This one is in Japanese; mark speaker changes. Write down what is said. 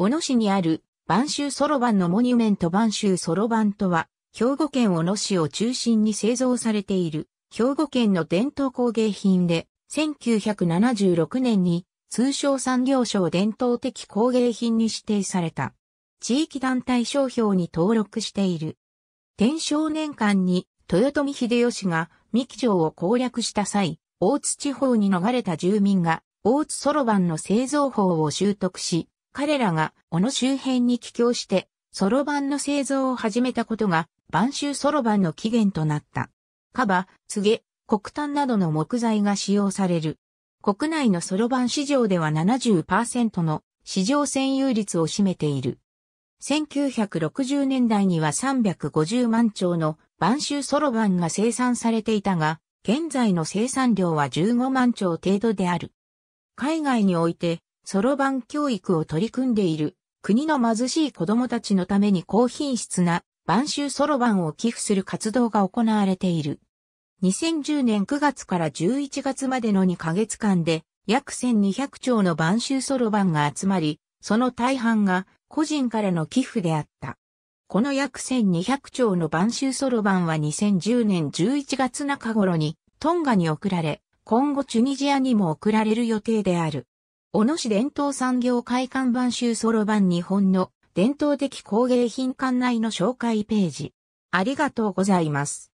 Speaker 1: 小野
Speaker 2: 市にある、晩州そろばんのモニュメント晩州そろばんとは、兵庫県小野市を中心に製造されている、兵庫県の伝統工芸品で、1976年に通商産業省伝統的工芸品に指定された。地域団体商標に登録している。天正年間に豊臣秀吉が三木城を攻略した際、大津地方に逃れた住民が大津そろばんの製造法を習得し、彼らが小野周辺に帰郷して、ソロ版の製造を始めたことが、晩秋ソロ版の起源となった。カバ、ツゲ、黒炭などの木材が使用される。国内のソロ版市場では70%の市場占有率を占めている。1960年代には350万丁の晩秋ソロ版が生産されていたが、現在の生産量は15万丁程度である。海外においてそろばん教育を取り組んでいる、国の貧しい子供たちのために高品質な、晩秋そろばんを寄付する活動が行われている。2010年9月から11月までの2ヶ月間で、約1200兆の晩秋そろばんが集まり、その大半が個人からの寄付であった。この約1200兆の晩秋そろばんは2010年11月中頃にトンガに送られ、今後チュニジアにも送られる予定である。小野市伝統産業会館版集ソロ版日本の伝統的工芸品館内の紹介ページ。ありがとうござ
Speaker 1: います。